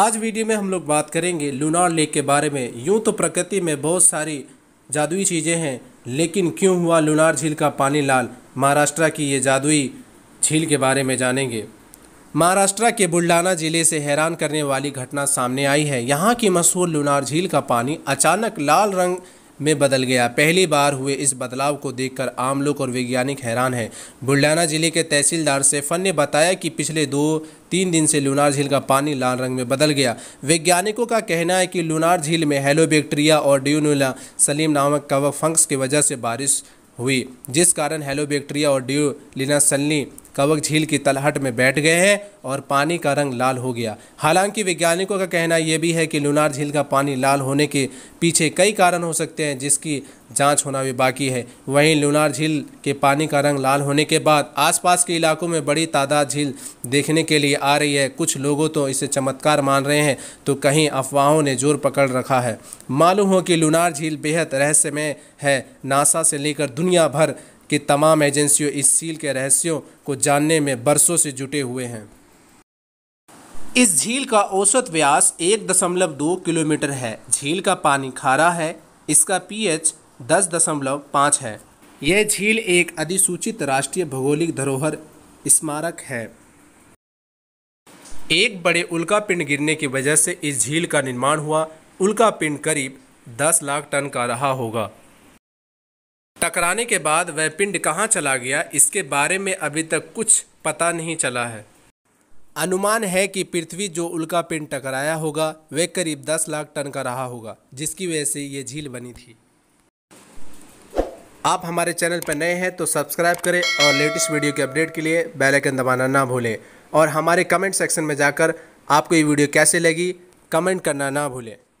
आज वीडियो में हम लोग बात करेंगे लूनार लेक के बारे में यूँ तो प्रकृति में बहुत सारी जादुई चीज़ें हैं लेकिन क्यों हुआ लूनार झील का पानी लाल महाराष्ट्र की ये जादुई झील के बारे में जानेंगे महाराष्ट्र के बुल्डाना ज़िले से हैरान करने वाली घटना सामने आई है यहाँ की मशहूर लूनार झील का पानी अचानक लाल रंग में बदल गया पहली बार हुए इस बदलाव को देखकर आम लोग और वैज्ञानिक हैरान हैं बुल्डाना जिले के तहसीलदार सेफन ने बताया कि पिछले दो तीन दिन से लूनार झील का पानी लाल रंग में बदल गया वैज्ञानिकों का कहना है कि लूनार झील में हेलोबैक्टीरिया और ड्यूनोला सलीम नामक कवक फंक्स की वजह से बारिश हुई जिस कारण हेलोबैक्टीरिया और ड्यूलिना कवक झील की तलहट में बैठ गए हैं और पानी का रंग लाल हो गया हालांकि वैज्ञानिकों का कहना यह भी है कि लुनार झील का पानी लाल होने के पीछे कई कारण हो सकते हैं जिसकी जांच होना भी बाकी है वहीं लुनार झील के पानी का रंग लाल होने के बाद आसपास के इलाकों में बड़ी तादाद झील देखने के लिए आ रही है कुछ लोगों तो इसे चमत्कार मान रहे हैं तो कहीं अफवाहों ने जोर पकड़ रखा है मालूम हो कि लुनार झील बेहद रहस्यमय है नासा से लेकर दुनिया भर कि तमाम एजेंसियों इस सील के रहस्यों को जानने में बरसों से जुटे हुए हैं इस झील का औसत व्यास एक दशमलव दो किलोमीटर है झील का पानी खारा है इसका पीएच दस दशमलव पाँच है यह झील एक अधिसूचित राष्ट्रीय भौगोलिक धरोहर स्मारक है एक बड़े उल्का पिंड गिरने की वजह से इस झील का निर्माण हुआ उल्का पिंड करीब 10 लाख टन का रहा होगा टकराने के बाद वह पिंड कहाँ चला गया इसके बारे में अभी तक कुछ पता नहीं चला है अनुमान है कि पृथ्वी जो उल्का पिंड टकराया होगा वह करीब 10 लाख टन का रहा होगा जिसकी वजह से ये झील बनी थी आप हमारे चैनल पर नए हैं तो सब्सक्राइब करें और लेटेस्ट वीडियो के अपडेट के लिए बेल आइकन दबाना ना भूलें और हमारे कमेंट सेक्शन में जाकर आपको ये वीडियो कैसे लगी कमेंट करना ना भूलें